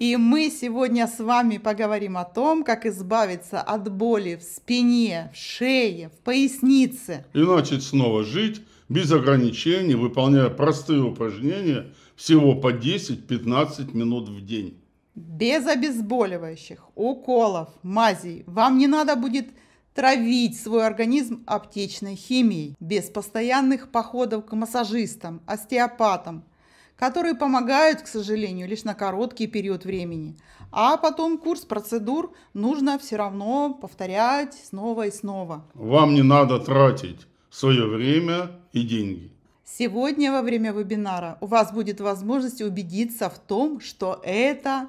И мы сегодня с вами поговорим о том, как избавиться от боли в спине, в шее, в пояснице. И начать снова жить без ограничений, выполняя простые упражнения всего по 10-15 минут в день. Без обезболивающих, уколов, мазей. Вам не надо будет травить свой организм аптечной химией, без постоянных походов к массажистам, остеопатам, которые помогают, к сожалению, лишь на короткий период времени. А потом курс процедур нужно все равно повторять снова и снова. Вам не надо тратить свое время и деньги. Сегодня во время вебинара у вас будет возможность убедиться в том, что это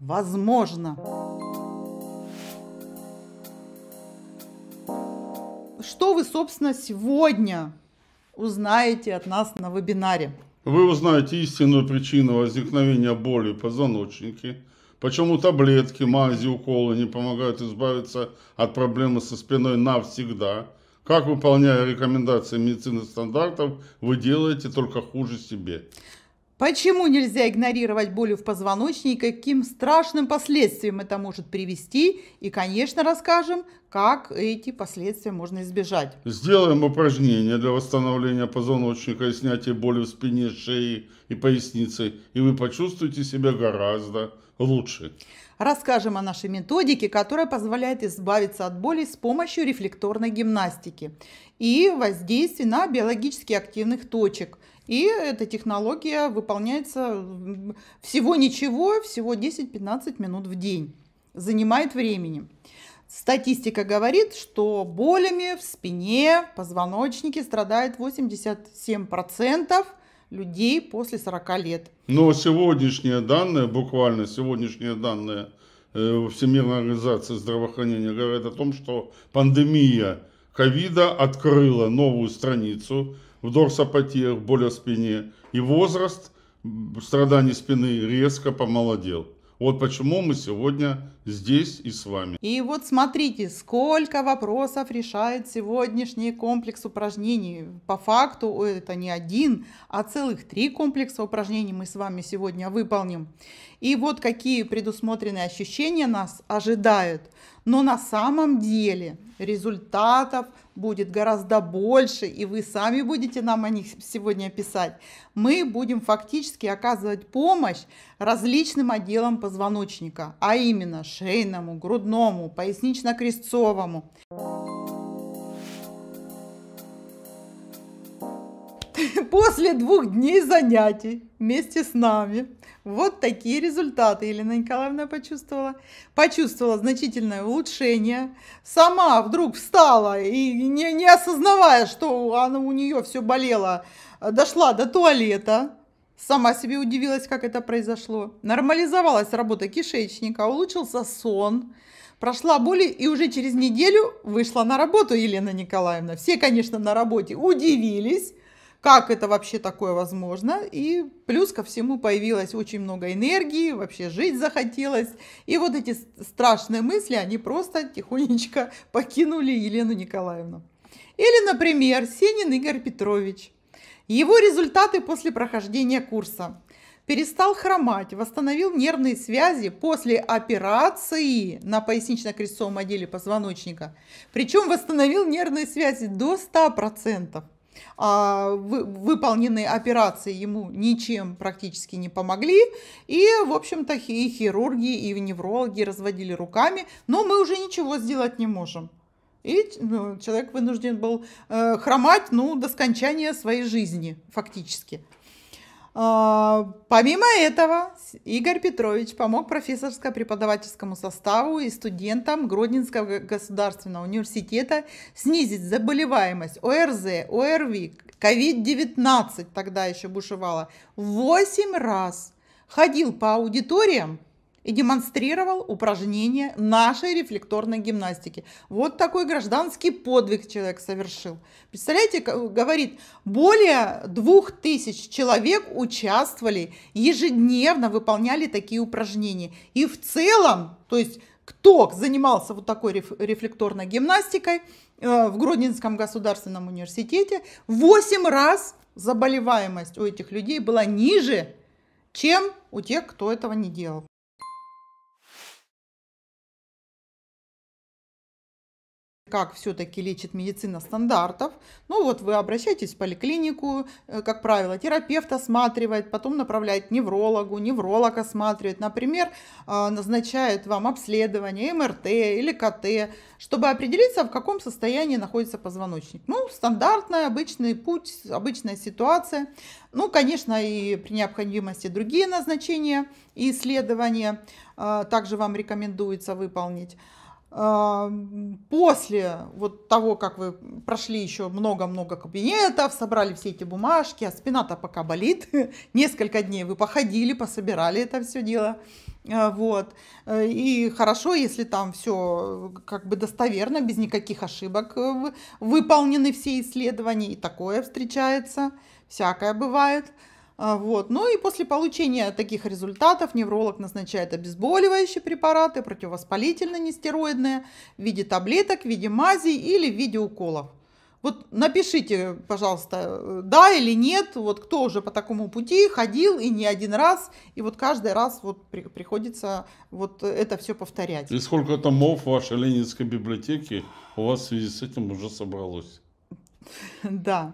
возможно. Что вы, собственно, сегодня узнаете от нас на вебинаре? Вы узнаете истинную причину возникновения боли в позвоночнике, почему таблетки, мази, уколы не помогают избавиться от проблемы со спиной навсегда, как, выполняя рекомендации медицинских стандартов, вы делаете только хуже себе. Почему нельзя игнорировать боль в позвоночнике каким страшным последствиям это может привести? И, конечно, расскажем, как эти последствия можно избежать. Сделаем упражнение для восстановления позвоночника и снятия боли в спине, шее и пояснице, и вы почувствуете себя гораздо лучше. Расскажем о нашей методике, которая позволяет избавиться от боли с помощью рефлекторной гимнастики и воздействия на биологически активных точек – и эта технология выполняется всего ничего, всего 10-15 минут в день. Занимает времени. Статистика говорит, что болями в спине, позвоночнике страдает 87% людей после 40 лет. Но сегодняшние данные, буквально сегодняшние данные э, Всемирной организации здравоохранения говорят о том, что пандемия ковида открыла новую страницу в дорсопотех, боль в спине. И возраст страданий спины резко помолодел. Вот почему мы сегодня здесь и с вами. И вот смотрите, сколько вопросов решает сегодняшний комплекс упражнений. По факту это не один, а целых три комплекса упражнений мы с вами сегодня выполним. И вот какие предусмотренные ощущения нас ожидают. Но на самом деле результатов будет гораздо больше, и вы сами будете нам о них сегодня писать. Мы будем фактически оказывать помощь различным отделам позвоночника, а именно шейному, грудному, пояснично-крестцовому. После двух дней занятий вместе с нами вот такие результаты Елена Николаевна почувствовала. Почувствовала значительное улучшение. Сама вдруг встала и не, не осознавая, что она, у нее все болело, дошла до туалета Сама себе удивилась, как это произошло. Нормализовалась работа кишечника, улучшился сон, прошла боли и уже через неделю вышла на работу Елена Николаевна. Все, конечно, на работе удивились, как это вообще такое возможно. И плюс ко всему появилось очень много энергии, вообще жить захотелось. И вот эти страшные мысли, они просто тихонечко покинули Елену Николаевну. Или, например, Сенин Игорь Петрович – его результаты после прохождения курса. Перестал хромать, восстановил нервные связи после операции на пояснично крестовом отделе позвоночника. Причем восстановил нервные связи до 100%. А выполненные операции ему ничем практически не помогли. И, в общем-то, и хирурги, и неврологи разводили руками. Но мы уже ничего сделать не можем. И ну, человек вынужден был э, хромать ну, до скончания своей жизни, фактически. А, помимо этого, Игорь Петрович помог профессорско-преподавательскому составу и студентам Гродненского государственного университета снизить заболеваемость ОРЗ, ОРВИ, COVID-19 тогда еще бушевала, в 8 раз. Ходил по аудиториям, и демонстрировал упражнения нашей рефлекторной гимнастики. Вот такой гражданский подвиг человек совершил. Представляете, говорит, более двух тысяч человек участвовали, ежедневно выполняли такие упражнения. И в целом, то есть кто занимался вот такой рефлекторной гимнастикой э, в Гродненском государственном университете, 8 раз заболеваемость у этих людей была ниже, чем у тех, кто этого не делал. как все-таки лечит медицина стандартов. Ну вот вы обращаетесь в поликлинику, э, как правило, терапевт осматривает, потом направляет неврологу, невролог осматривает, например, а, назначает вам обследование МРТ или КТ, чтобы определиться, в каком состоянии находится позвоночник. Ну, стандартный, обычный путь, обычная ситуация. Ну, конечно, и при необходимости другие назначения и исследования а, также вам рекомендуется выполнить после вот того, как вы прошли еще много-много кабинетов, собрали все эти бумажки, а спина-то пока болит, несколько дней вы походили, пособирали это все дело, э, вот, э, и хорошо, если там все э, как бы достоверно, без никаких ошибок выполнены все исследования, и такое встречается, всякое бывает, а, вот. Ну и после получения таких результатов невролог назначает обезболивающие препараты, противовоспалительные, нестероидные в виде таблеток, в виде мазей или в виде уколов. Вот напишите, пожалуйста, э, да или нет, вот кто уже по такому пути ходил и не один раз, и вот каждый раз вот при, приходится вот это все повторять. И сколько томов в вашей Ленинской библиотеке у вас в связи с этим уже собралось? Да.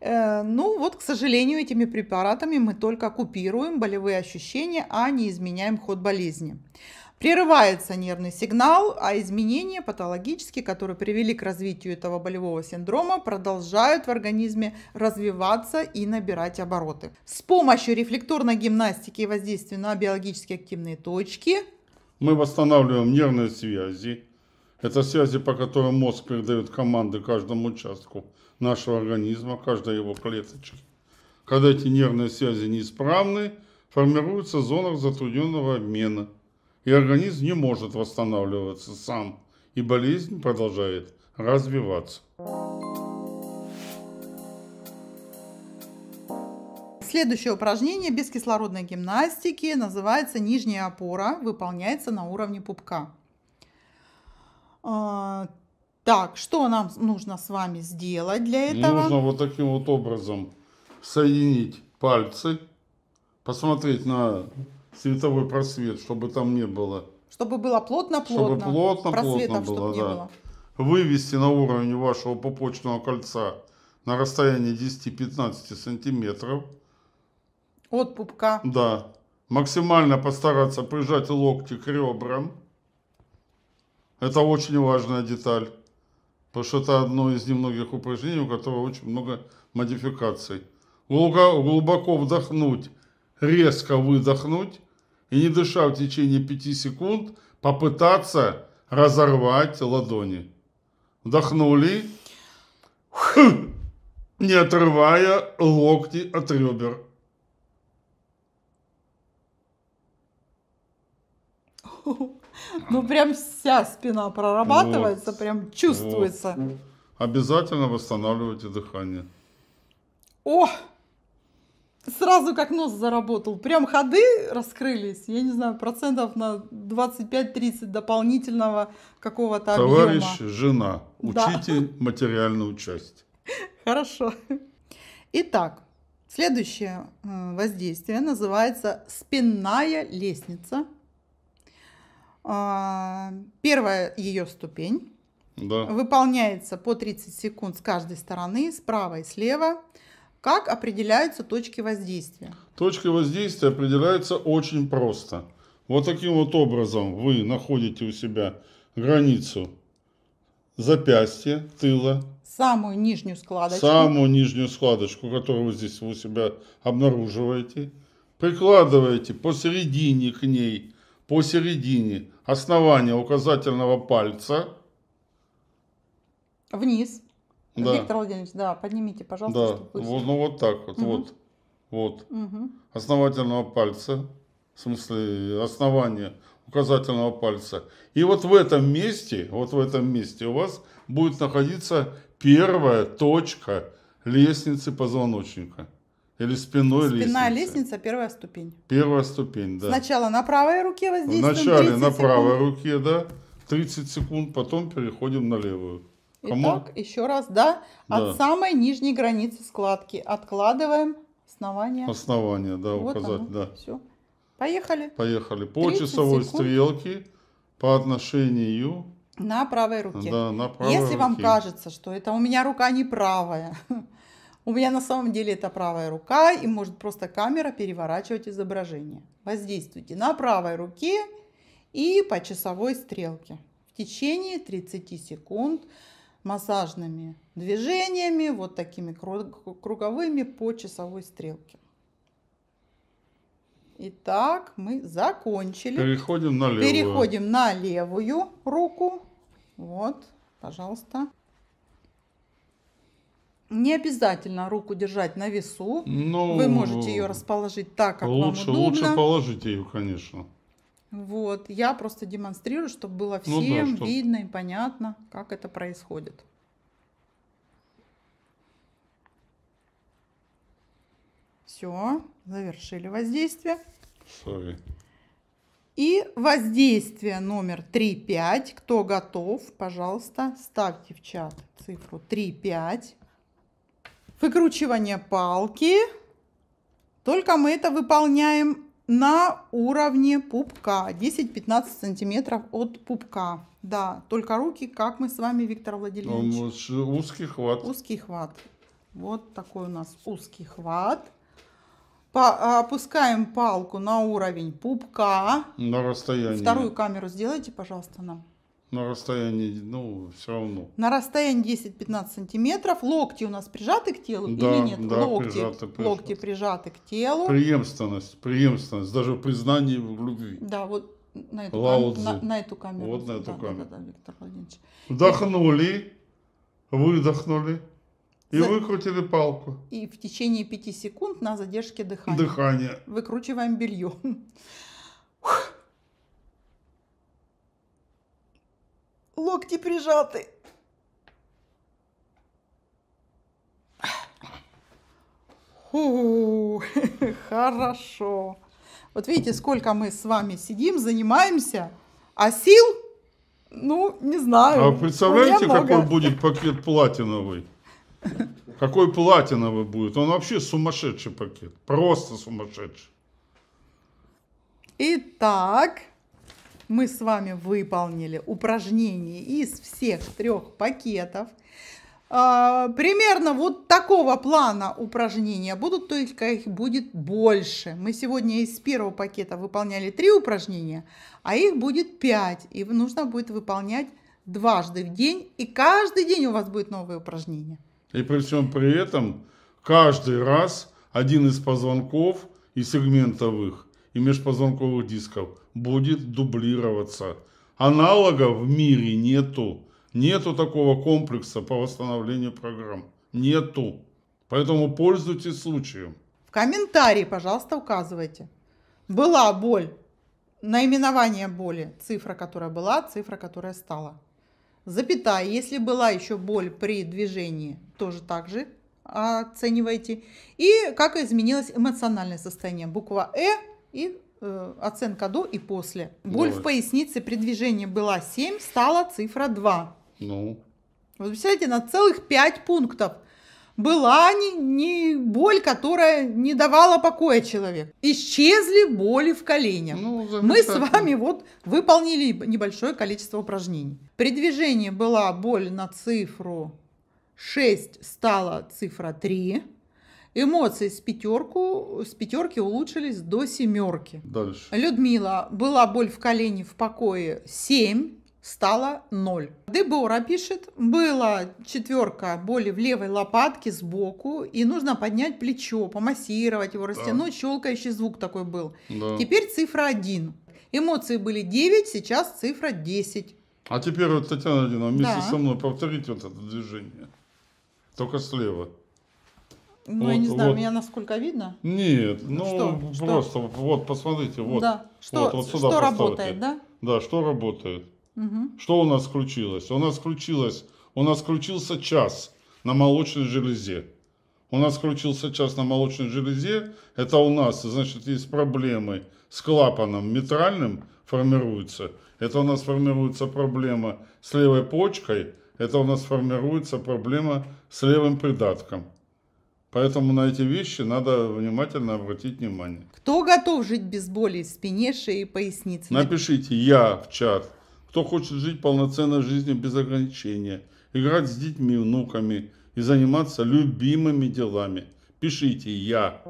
Э, ну вот, к сожалению, этими препаратами мы только купируем болевые ощущения, а не изменяем ход болезни. Прерывается нервный сигнал, а изменения патологические, которые привели к развитию этого болевого синдрома, продолжают в организме развиваться и набирать обороты. С помощью рефлекторной гимнастики и воздействия на биологически активные точки мы восстанавливаем нервные связи. Это связи, по которым мозг передает команды каждому участку нашего организма, каждой его клеточки. Когда эти нервные связи неисправны, формируется зона затрудненного обмена, и организм не может восстанавливаться сам, и болезнь продолжает развиваться. Следующее упражнение без кислородной гимнастики называется нижняя опора, выполняется на уровне пупка. А, так, что нам нужно с вами сделать для этого? Нужно вот таким вот образом соединить пальцы, посмотреть на световой просвет, чтобы там не было. Чтобы было плотно-плотно. Чтобы плотно-плотно было, да. Было. Вывести на уровень вашего попочного кольца на расстоянии 10-15 сантиметров. От пупка. Да. Максимально постараться прижать локти к ребрам. Это очень важная деталь. Потому что это одно из немногих упражнений, у которого очень много модификаций. Глубоко, глубоко вдохнуть, резко выдохнуть и не дыша в течение 5 секунд попытаться разорвать ладони. Вдохнули, не отрывая локти от ребер. Oh. Ну, прям вся спина прорабатывается, вот. прям чувствуется. Вот. Обязательно восстанавливайте дыхание. О! Сразу как нос заработал. Прям ходы раскрылись, я не знаю, процентов на 25-30 дополнительного какого-то Товарищ, жена, учите да. материальную часть. Хорошо. Итак, следующее э, воздействие называется спинная лестница – а, первая ее ступень да. выполняется по 30 секунд с каждой стороны, справа и слева. Как определяются точки воздействия? Точки воздействия определяются очень просто. Вот таким вот образом вы находите у себя границу запястья, тыла. Самую нижнюю складочку. Самую нижнюю складочку, которую вы здесь у себя обнаруживаете. Прикладываете посередине к ней посередине основания указательного пальца. Вниз. Да. Виктор Владимирович, да, поднимите, пожалуйста. Да, вот, ну вот так вот, угу. вот, вот. Угу. Основательного пальца, в смысле основания указательного пальца. И вот в этом месте, вот в этом месте у вас будет находиться первая точка лестницы позвоночника. Или спиной Спина лестницы. Спина лестница, первая ступень. Первая ступень, да. Сначала на правой руке воздействуем Вначале на правой секунд. руке, да, 30 секунд, потом переходим на левую. Комар? Итак, еще раз, да, да, от самой нижней границы складки откладываем основание. Основание, да, вот указать, оно, да. Все. Поехали. Поехали. По часовой секунд. стрелке по отношению на правой руке. Да, на правой Если руке. вам кажется, что это у меня рука не правая, У меня на самом деле это правая рука, и может просто камера переворачивать изображение. Воздействуйте на правой руке и по часовой стрелке в течение 30 секунд массажными движениями, вот такими круговыми по часовой стрелке. Итак, мы закончили. Переходим на левую. Переходим на левую руку. Вот, пожалуйста. Не обязательно руку держать на весу. Но ну, Вы можете ее расположить так, как лучше, вам удобно. Лучше положите ее, конечно. Вот, я просто демонстрирую, чтобы было всем ну да, чтоб... видно и понятно, как это происходит. Все, завершили воздействие. Sorry. И воздействие номер 3-5. Кто готов, пожалуйста, ставьте в чат цифру 3-5 выкручивание палки. Только мы это выполняем на уровне пупка, 10-15 сантиметров от пупка. Да, только руки, как мы с вами, Виктор Владимирович. Узкий хват. Узкий хват. Вот такой у нас узкий хват. По, а, опускаем палку на уровень пупка. На расстояние. Вторую камеру сделайте, пожалуйста, нам. На расстоянии, ну, все равно. На расстоянии 10-15 сантиметров. Локти у нас прижаты к телу да, или нет? Да, локти, прижаты, прижаты. локти прижаты к телу. Преемственность, преемственность, даже признание в любви. Да, вот на эту, кам- на, на эту камеру. Вот на эту да, камеру. Да, да, да, Виктор Владимирович. Вдохнули, выдохнули. И За... выкрутили палку. И в течение 5 секунд на задержке дыхания. Дыхание. Выкручиваем белье. локти прижаты. Фу, хорошо. Вот видите, сколько мы с вами сидим, занимаемся, а сил, ну, не знаю. А представляете, какой будет пакет платиновый? Какой платиновый будет? Он вообще сумасшедший пакет. Просто сумасшедший. Итак, мы с вами выполнили упражнение из всех трех пакетов. А, примерно вот такого плана упражнения будут, только их будет больше. Мы сегодня из первого пакета выполняли три упражнения, а их будет пять. И нужно будет выполнять дважды в день. И каждый день у вас будет новое упражнение. И при всем при этом каждый раз один из позвонков и сегментовых и межпозвонковых дисков будет дублироваться. Аналога в мире нету. Нету такого комплекса по восстановлению программ. Нету. Поэтому пользуйтесь случаем. В комментарии, пожалуйста, указывайте. Была боль. Наименование боли. Цифра, которая была, цифра, которая стала. Запятая. Если была еще боль при движении, тоже так же оценивайте. И как изменилось эмоциональное состояние. Буква «э» и э, оценка до и после. Боль Давай. в пояснице при движении была 7, стала цифра 2. Ну. Вот представляете, на целых 5 пунктов. Была не, не боль, которая не давала покоя человеку. Исчезли боли в коленях. Ну, Мы с вами вот выполнили небольшое количество упражнений. При движении была боль на цифру 6, стала цифра 3. Эмоции с, пятерку, с пятерки улучшились до семерки. Дальше. Людмила. Была боль в колене в покое 7 стала 0. Дебора пишет, была четверка боли в левой лопатке сбоку, и нужно поднять плечо, помассировать его, растянуть, да. щелкающий звук такой был. Да. Теперь цифра 1. Эмоции были 9, сейчас цифра 10. А теперь вот, Татьяна Владимировна, вместе да. со мной повторите вот это движение. Только слева. Ну, вот, я не знаю, вот. меня насколько видно. Нет, ну что? просто что? вот посмотрите, вот. Да. Что, вот, вот сюда что работает, да? Да, что работает. Угу. Что у нас включилось? У нас включилось, у нас включился час на молочной железе. У нас включился час на молочной железе. Это у нас, значит, есть проблемы с клапаном митральным формируются. Это у нас формируется проблема с левой почкой. Это у нас формируется проблема с левым придатком. Поэтому на эти вещи надо внимательно обратить внимание. Кто готов жить без боли в спине, шее и пояснице? Напишите «Я» в чат. Кто хочет жить полноценной жизнью без ограничения, играть с детьми, внуками и заниматься любимыми делами. Пишите «Я».